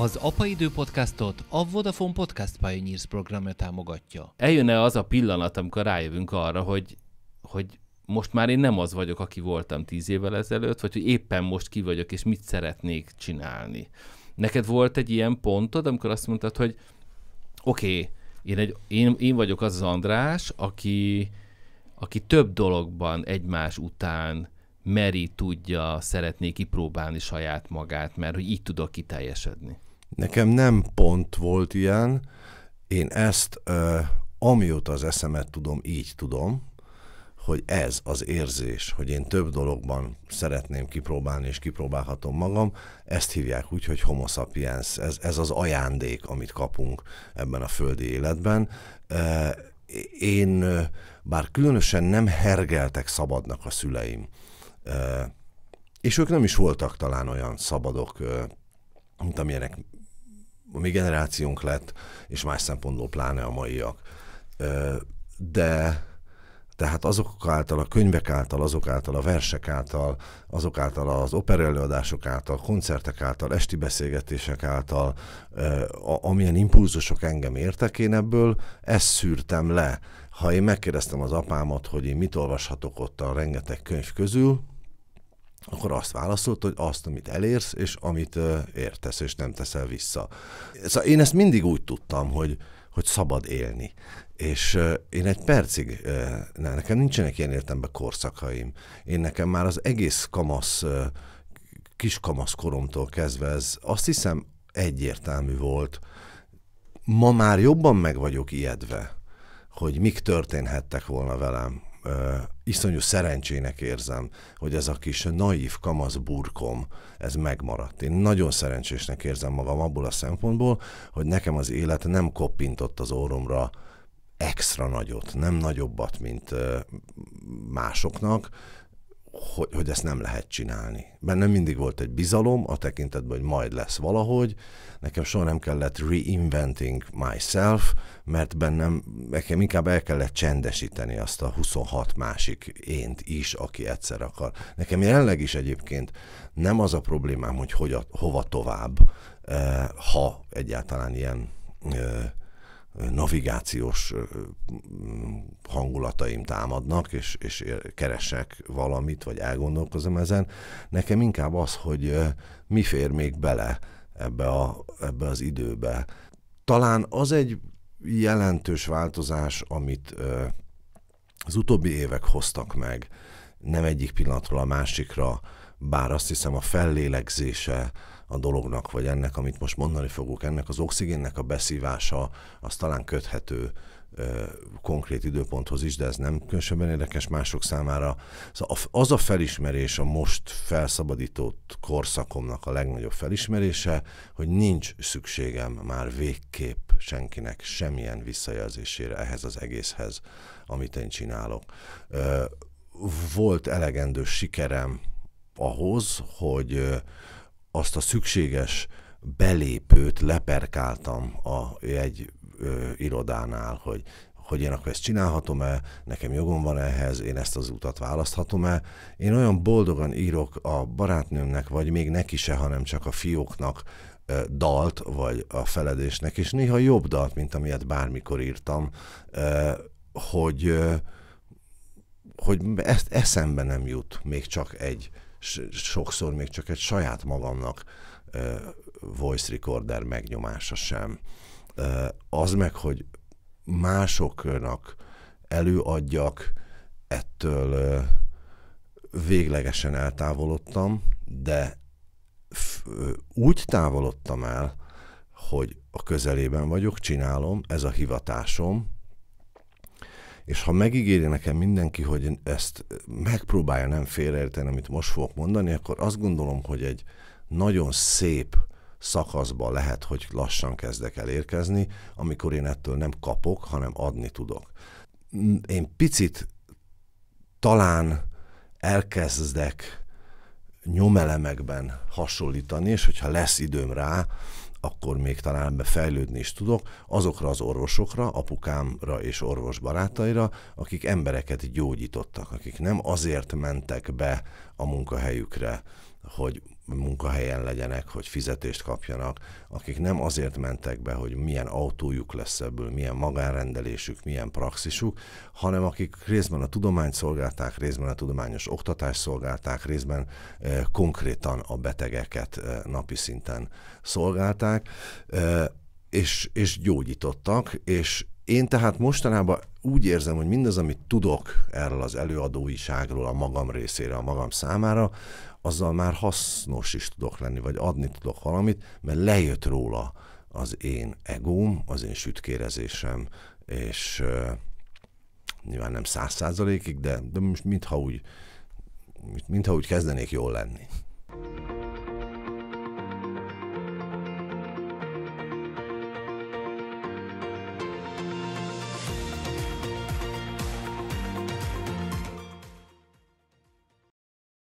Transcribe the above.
Az Apa Idő podcastot a Vodafone Podcast Pioneers programja támogatja. Eljön-e az a pillanat, amikor rájövünk arra, hogy, hogy most már én nem az vagyok, aki voltam tíz évvel ezelőtt, vagy hogy éppen most ki vagyok, és mit szeretnék csinálni. Neked volt egy ilyen pontod, amikor azt mondtad, hogy oké, okay, én, egy, én, én vagyok az, az András, aki, aki több dologban egymás után meri, tudja, szeretné kipróbálni saját magát, mert hogy így tudok kiteljesedni. Nekem nem pont volt ilyen, én ezt, amióta az eszemet tudom, így tudom, hogy ez az érzés, hogy én több dologban szeretném kipróbálni, és kipróbálhatom magam, ezt hívják úgy, hogy homo sapiens, ez, ez az ajándék, amit kapunk ebben a földi életben. Én, bár különösen nem hergeltek szabadnak a szüleim, és ők nem is voltak talán olyan szabadok, mint amilyenek a mi generációnk lett, és más szempontból pláne a maiak. De tehát azok által, a könyvek által, azok által, a versek által, azok által, az operaelőadások által, koncertek által, esti beszélgetések által, a, amilyen impulzusok engem értek, én ebből ezt szűrtem le. Ha én megkérdeztem az apámat, hogy én mit olvashatok ott a rengeteg könyv közül, akkor azt válaszolt, hogy azt, amit elérsz, és amit értesz, és nem teszel vissza. Szóval én ezt mindig úgy tudtam, hogy, hogy szabad élni. És én egy percig, ne, nekem nincsenek ilyen értemben korszakaim. Én nekem már az egész kamasz, kamasz koromtól kezdve ez azt hiszem egyértelmű volt. Ma már jobban meg vagyok ijedve, hogy mik történhettek volna velem, iszonyú szerencsének érzem, hogy ez a kis naív kamasz burkom, ez megmaradt. Én nagyon szerencsésnek érzem magam abból a szempontból, hogy nekem az élet nem koppintott az óromra extra nagyot, nem nagyobbat, mint másoknak, hogy, hogy ezt nem lehet csinálni. Bennem mindig volt egy bizalom a tekintetben, hogy majd lesz valahogy. Nekem soha nem kellett reinventing myself, mert bennem nekem inkább el kellett csendesíteni azt a 26 másik ént is, aki egyszer akar. Nekem jelenleg is egyébként nem az a problémám, hogy a, hova tovább, eh, ha egyáltalán ilyen eh, navigációs mm, hangulataim támadnak, és, és keresek valamit, vagy elgondolkozom ezen. Nekem inkább az, hogy mi fér még bele ebbe, a, ebbe az időbe. Talán az egy jelentős változás, amit az utóbbi évek hoztak meg, nem egyik pillanatról a másikra, bár azt hiszem a fellélegzése a dolognak, vagy ennek, amit most mondani fogok, ennek az oxigénnek a beszívása, az talán köthető ö, konkrét időponthoz is, de ez nem különösebben érdekes mások számára. Szóval az a felismerés a most felszabadított korszakomnak a legnagyobb felismerése, hogy nincs szükségem már végképp senkinek semmilyen visszajelzésére ehhez az egészhez, amit én csinálok. Ö, volt elegendő sikerem ahhoz, hogy azt a szükséges belépőt leperkáltam a, egy ö, irodánál, hogy hogy én akkor ezt csinálhatom-e, nekem jogom van ehhez, én ezt az utat választhatom-e. Én olyan boldogan írok a barátnőmnek, vagy még neki se, hanem csak a fióknak dalt, vagy a feledésnek, és néha jobb dalt, mint amilyet bármikor írtam, hogy, hogy ezt eszembe nem jut még csak egy sokszor még csak egy saját magamnak voice recorder megnyomása sem. Az meg, hogy másoknak előadjak, ettől véglegesen eltávolodtam, de úgy távolodtam el, hogy a közelében vagyok, csinálom, ez a hivatásom, és ha megígéri nekem mindenki, hogy ezt megpróbálja nem félreérteni, amit most fogok mondani, akkor azt gondolom, hogy egy nagyon szép szakaszba lehet, hogy lassan kezdek el érkezni, amikor én ettől nem kapok, hanem adni tudok. Én picit talán elkezdek nyomelemekben hasonlítani, és hogyha lesz időm rá, akkor még talán fejlődni is tudok, azokra az orvosokra, apukámra és orvosbarátaira, akik embereket gyógyítottak, akik nem azért mentek be a munkahelyükre, hogy munkahelyen legyenek, hogy fizetést kapjanak, akik nem azért mentek be, hogy milyen autójuk lesz ebből, milyen magánrendelésük, milyen praxisuk, hanem akik részben a tudományt szolgálták, részben a tudományos oktatást szolgálták, részben eh, konkrétan a betegeket eh, napi szinten szolgálták, eh, és, és gyógyítottak, és én tehát mostanában úgy érzem, hogy mindaz, amit tudok erről az előadóiságról a magam részére, a magam számára, azzal már hasznos is tudok lenni, vagy adni tudok valamit, mert lejött róla az én egóm, az én sütkérezésem, és uh, nyilván nem száz százalékig, de, de most mintha úgy, mintha úgy kezdenék jól lenni.